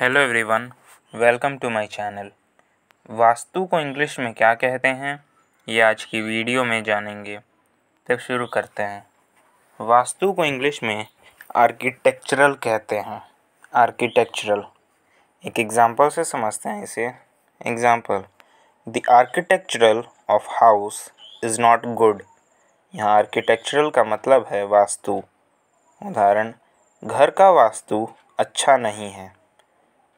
hello everyone welcome to my channel Vastu को English में क्या कहते हैं ये आज की वीडियो में जानेंगे तब तो शुरू करते हैं वास्तु को इंग्लिश में आर्किटेक्चरल कहते हैं आर्किटेक्चरल एक एग्जांपल से समझते हैं इसे example the architectural of house is not good यहाँ आर्किटेक्चरल का मतलब है वास्तु उदाहरण घर का वास्तु अच्छा नहीं है